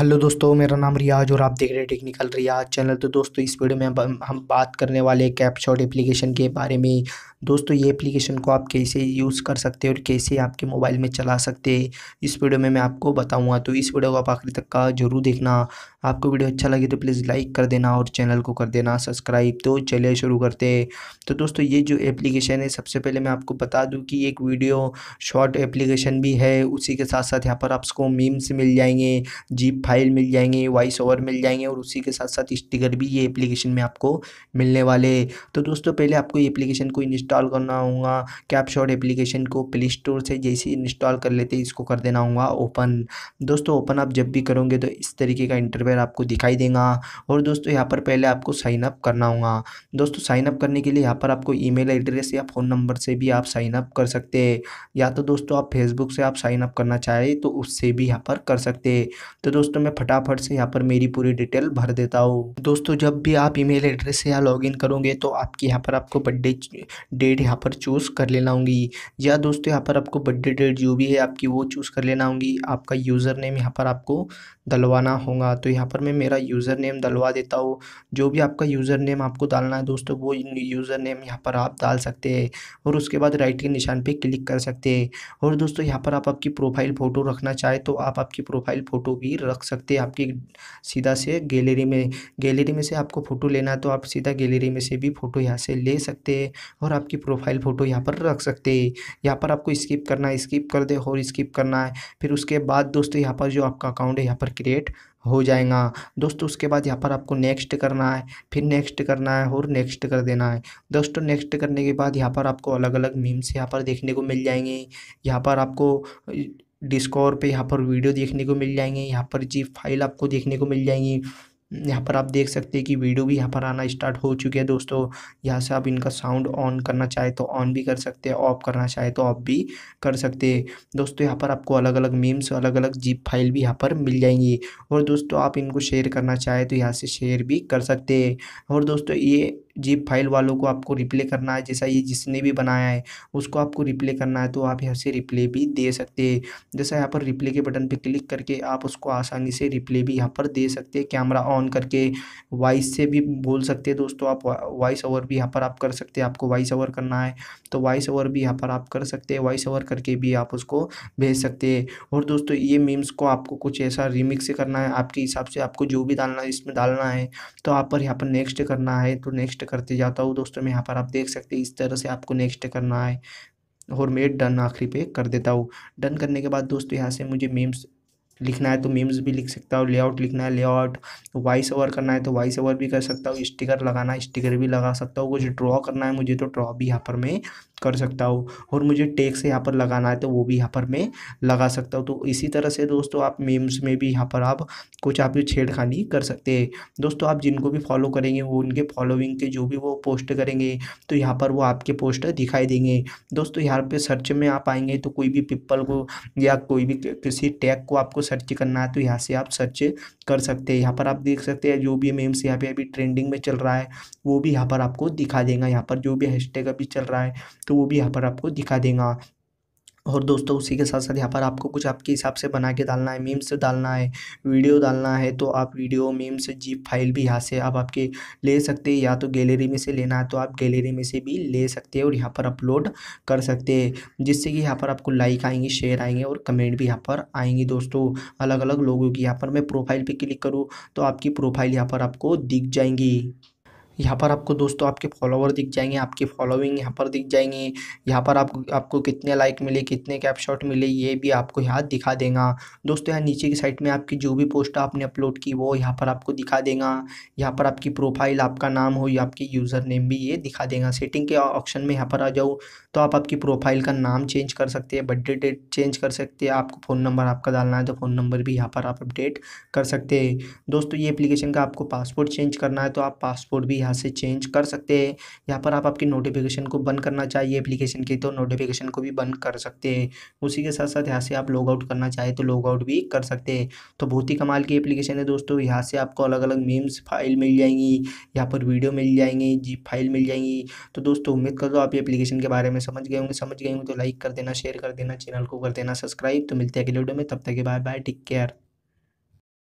hello दोस्तों मेरा नाम रियाज और आप देख रहे हैं टेक्निकल रियाज चैनल तो दोस्तों इस वीडियो में हम बात करने वाले कैप कैपशॉट एप्लीकेशन के बारे में दोस्तों ये एप्लीकेशन को आप कैसे यूज़ कर सकते हैं और कैसे आपके मोबाइल में चला सकते हैं इस वीडियो में मैं आपको बताऊंगा तो इस वीडियो को आप आखिर तक का जरूर देखना आपको वीडियो अच्छा लगे तो प्लीज़ लाइक कर देना और चैनल को कर देना सब्सक्राइब तो चलिए शुरू करते हैं तो दोस्तों ये जो एप्लीकेशन है सबसे पहले मैं आपको बता दूँ कि एक वीडियो शॉर्ट एप्लीकेशन भी है उसी के साथ साथ यहाँ पर आपको मीम्स मिल जाएंगे जीप फाइल मिल जाएंगे वॉइस ओवर मिल जाएंगे और उसी के साथ साथ स्टिकर भी ये एप्लीकेशन में आपको मिलने वाले तो दोस्तों पहले आपको ये एप्लीकेशन को इंस्टॉल करना होगा शॉर्ट एप्लीकेशन को प्ले स्टोर से जैसे इंस्टॉल कर लेते इसको कर देना होगा ओपन दोस्तों ओपन आप जब भी करोगे तो इस तरीके का इंटरव्यू वगैरह आपको दिखाई देगा और दोस्तों यहाँ पर पहले आपको साइन अप करना होगा दोस्तों साइन अप करने के लिए यहाँ पर आपको ई एड्रेस या फ़ोन नंबर से भी आप साइन अप कर सकते हैं या तो दोस्तों आप फेसबुक से आप साइन अप करना चाहें तो उससे भी यहाँ पर कर सकते हैं तो दोस्तों मैं फटाफट से यहाँ पर मेरी पूरी डिटेल भर देता हूँ दोस्तों जब भी आप ईमेल एड्रेस से यहाँ लॉगिन करोगे तो आपकी यहाँ पर आपको बर्थडे डेट यहाँ पर चूज़ कर लेना होगी या दोस्तों यहाँ पर आपको बर्थडे डेट जो भी है आपकी वो चूज़ कर लेना होगी आपका यूज़र नेम यहाँ पर आपको डलवाना होगा तो यहाँ यहाँ पर मैं मेरा यूज़र नेम डलवा देता हूँ जो भी आपका यूज़र नेम आपको डालना है दोस्तों वो यूज़र नेम यहाँ पर आप डाल सकते हैं और उसके बाद राइट के निशान पर क्लिक कर सकते हैं और दोस्तों यहाँ पर आप आपकी प्रोफाइल फ़ोटो रखना चाहे तो आप आपकी प्रोफाइल फ़ोटो भी रख सकते हैं आपकी सीधा से गैलरी में गैलरी में से आपको फ़ोटो लेना है तो आप सीधा गैलरी में से भी फ़ोटो यहाँ से ले सकते हैं और आपकी प्रोफाइल फ़ोटो यहाँ पर रख सकते हैं यहाँ पर आपको स्किप करना है स्किप कर दे और स्किप करना है फिर उसके बाद दोस्तों यहाँ पर जो आपका अकाउंट है यहाँ पर क्रिएट हो जाएगा दोस्तों उसके बाद यहाँ पर आपको नेक्स्ट करना है फिर नेक्स्ट करना है और नेक्स्ट कर देना है दोस्तों नेक्स्ट करने के बाद यहाँ पर आपको अलग अलग मीम्स यहाँ पर देखने को मिल जाएंगे यहाँ पर आपको डिस्कॉर पे यहाँ पर वीडियो देखने को मिल जाएंगे यहाँ पर जी फाइल आपको देखने को मिल जाएंगी यहाँ पर आप देख सकते हैं कि वीडियो भी यहाँ पर आना स्टार्ट हो चुके हैं दोस्तों यहाँ से आप इनका साउंड ऑन करना चाहे तो ऑन भी कर सकते हैं ऑफ करना चाहे तो ऑफ भी कर सकते हैं दोस्तों यहाँ पर आपको अलग अलग मीम्स अलग अलग जीप फाइल भी यहाँ पर मिल जाएंगी और दोस्तों आप इनको शेयर करना चाहे तो यहाँ से शेयर भी कर सकते हैं और दोस्तों ये जीप फाइल वालों को आपको रिप्ले करना है जैसा ये जिसने भी बनाया है उसको आपको रिप्ले करना है तो आप यहाँ से रिप्ले भी दे सकते हैं जैसा यहाँ पर रिप्ले के बटन पर क्लिक करके आप उसको आसानी से रिप्ले भी यहाँ पर दे सकते हैं कैमरा ऑन करके वॉइस से भी बोल सकते हैं दोस्तों आप वॉइस ओवर भी यहाँ पर आप कर सकते हैं आपको वॉइस ओवर करना है तो वॉइस ओवर भी यहाँ पर आप कर सकते हैं वॉइस ओवर करके भी आप उसको भेज सकते हैं और दोस्तों ये मीम्स को आपको कुछ ऐसा रिमिक्स करना है आपके हिसाब से आपको जो भी डालना है इसमें डालना है तो आप पर यहाँ पर नेक्स्ट करना है तो नेक्स्ट करते जाता हूँ दोस्तों मैं यहाँ पर आप देख सकते हैं इस तरह से आपको नेक्स्ट करना है और मैं डन आखिरी पे कर देता हूँ डन करने के बाद दोस्तों यहाँ से मुझे मेम्स लिखना है तो मेम्स भी लिख सकता हूँ लेआउट लिखना है लेआउट वॉइस ओवर करना है तो वॉइस ओवर भी कर सकता हूँ स्टिकर लगाना स्टिकर भी लगा सकता हूँ कुछ ड्रॉ करना है मुझे तो ड्रॉ भी यहाँ पर मैं कर सकता हूँ और मुझे टैक्स यहाँ पर लगाना है तो वो भी यहाँ पर मैं लगा सकता हूँ तो इसी तरह से दोस्तों आप मीम्स में भी यहाँ पर आप कुछ आप छेड़खानी कर सकते हैं दोस्तों आप जिनको भी फॉलो करेंगे वो उनके फॉलोइंग के जो भी वो पोस्ट करेंगे तो यहाँ पर वो आपके पोस्ट दिखाई देंगे दोस्तों यहाँ पर सर्च में आप आएंगे तो कोई भी पिप्पल को या कोई भी किसी टैग को आपको सर्च करना है तो यहाँ से आप सर्च कर सकते हैं यहाँ पर आप देख सकते हैं जो भी मीम्स यहाँ पे अभी ट्रेंडिंग में चल रहा है वो भी यहाँ पर आपको दिखा देगा यहाँ पर जो भी हैशटैग अभी चल रहा है तो वो भी यहाँ पर आपको दिखा देगा और दोस्तों उसी के साथ साथ यहाँ पर आपको कुछ आपके हिसाब से बना के डालना है मीम्स डालना है वीडियो डालना है तो आप वीडियो मीम्स जीप फाइल भी यहाँ से आप आपके ले सकते हैं या तो गैलरी में से लेना है तो आप गैलरी में से भी ले सकते हैं और यहाँ पर अपलोड कर सकते हैं जिससे कि यहाँ पर आपको लाइक आएंगे शेयर आएंगे और कमेंट भी यहाँ पर आएंगे दोस्तों अलग अलग लोगों की यहाँ पर मैं प्रोफाइल पर क्लिक करूँ तो आपकी प्रोफाइल यहाँ पर आपको दिख जाएंगी यहाँ पर आपको दोस्तों आपके फॉलोवर दिख जाएंगे आपकी फॉलोइंग यहाँ पर दिख जाएंगे यहाँ पर आप आपको कितने लाइक मिले कितने कैपशॉट मिले ये भी आपको यहाँ दिखा देगा दोस्तों यहाँ नीचे की साइड में आपकी जो भी पोस्ट आपने अपलोड की वो यहाँ पर आपको दिखा देगा यहाँ पर आपकी प्रोफाइल आपका नाम हो या आपकी यूज़र नेम भी ये दिखा देगा सेटिंग के ऑप्शन में यहाँ पर आ जाओ तो आप आपकी प्रोफाइल का नाम चेंज कर सकते हैं बर्थडे डेट चेंज कर सकते हैं आपको फ़ोन नंबर आपका डालना है तो फ़ोन नंबर भी यहाँ पर आप अपडेट कर सकते हैं दोस्तों ये एप्लीकेशन का आपको पासपोर्ट चेंज करना है तो आप पासपोर्ट भी यहाँ यहाँ से चेंज कर सकते हैं यहाँ पर आप आपकी नोटिफिकेशन को बंद करना चाहिए एप्लीकेशन की तो नोटिफिकेशन को भी बंद कर सकते हैं उसी के साथ साथ यहाँ से आप लॉग आउट करना चाहें तो लॉग आउट भी कर सकते हैं तो बहुत ही कमाल की एप्लीकेशन है दोस्तों यहाँ से आपको अलग अलग मीम्स फाइल मिल जाएंगी यहाँ पर वीडियो मिल जाएंगी जीप फाइल मिल जाएंगी तो दोस्तों उम्मीद कर दो आप एप्लीकेशन के बारे में समझ गए होंगे समझ गए होंगे तो लाइक कर देना शेयर कर देना चैनल को कर देना सब्सक्राइब तो मिलते हैं अगले वीडियो में तब तक के बाय बाय टेक केयर